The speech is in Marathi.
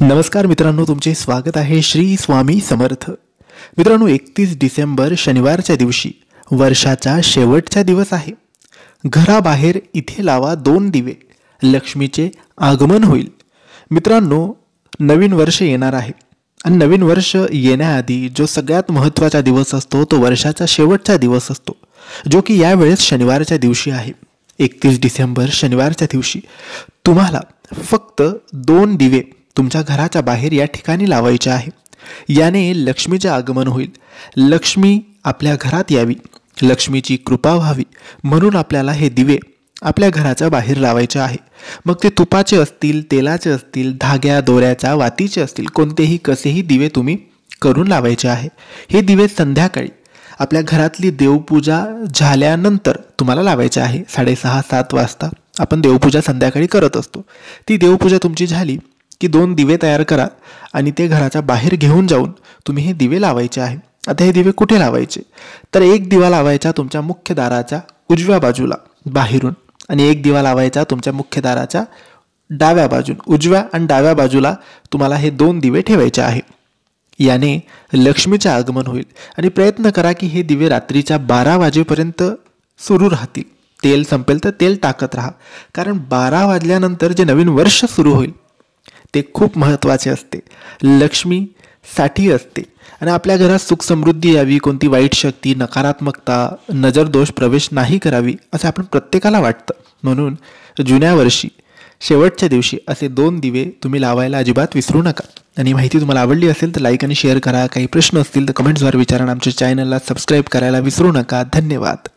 नमस्कार मित्रांनो तुमचे स्वागत आहे श्री स्वामी समर्थ मित्रांनो एकतीस डिसेंबर शनिवारच्या दिवशी वर्षाचा शेवटचा दिवस आहे घराबाहेर इथे लावा दोन दिवे लक्ष्मीचे आगमन होईल मित्रांनो नवीन वर्ष येणार आहे आणि नवीन वर्ष येण्याआधी जो सगळ्यात महत्त्वाचा दिवस असतो तो वर्षाचा शेवटचा दिवस असतो जो की यावेळेस शनिवारच्या दिवशी आहे एकतीस डिसेंबर शनिवारच्या दिवशी तुम्हाला फक्त दोन दिवे तुमच्या घराच्या बाहेर या ठिकाणी लावायचे आहे याने लक्ष्मीचे आगमन होईल लक्ष्मी आपल्या घरात यावी लक्ष्मीची कृपा व्हावी म्हणून आपल्याला हे दिवे आपल्या घराच्या बाहेर लावायचे आहे मग ते तुपाचे असतील तेलाचे असतील धाग्या दोऱ्याच्या वातीचे असतील कोणतेही कसेही दिवे तुम्ही करून लावायचे आहे हे दिवे संध्याकाळी आपल्या घरातली देवपूजा झाल्यानंतर तुम्हाला लावायचे आहे साडेसहा सात वाजता आपण देवपूजा संध्याकाळी करत असतो ती देवपूजा तुमची झाली की दोन दिवे तयार करा आणि ते घराच्या बाहेर घेऊन जाऊन तुम्ही हे दिवे लावायचे आहे आता हे दिवे कुठे लावायचे तर एक दिवा लावायचा तुमच्या मुख्य दाराच्या उजव्या बाजूला बाहेरून आणि एक दिवा लावायचा तुमच्या मुख्य दाराच्या डाव्या बाजून उजव्या आणि डाव्या बाजूला तुम्हाला हे दोन दिवे ठेवायचे आहे याने लक्ष्मीचे आगमन होईल आणि प्रयत्न करा की हे दिवे रात्रीच्या बारा वाजेपर्यंत सुरू राहतील तेल संपेल तर तेल टाकत राहा कारण बारा वाजल्यानंतर जे नवीन वर्ष सुरू होईल ते खूप महत्त्वाचे असते लक्ष्मीसाठी असते आणि आपल्या घरात सुख समृद्धी यावी कोणती वाईट शक्ती नकारात्मकता नजरदोष प्रवेश नाही करावी असं आपण प्रत्येकाला वाटतं म्हणून जुन्या वर्षी शेवटच्या दिवशी असे दोन दिवे तुम्ही लावायला अजिबात विसरू नका आणि माहिती तुम्हाला आवडली असेल तर लाईक आणि शेअर करा काही प्रश्न असतील तर कमेंट्सवर विचारा आमच्या चॅनलला सबस्क्राईब करायला विसरू नका धन्यवाद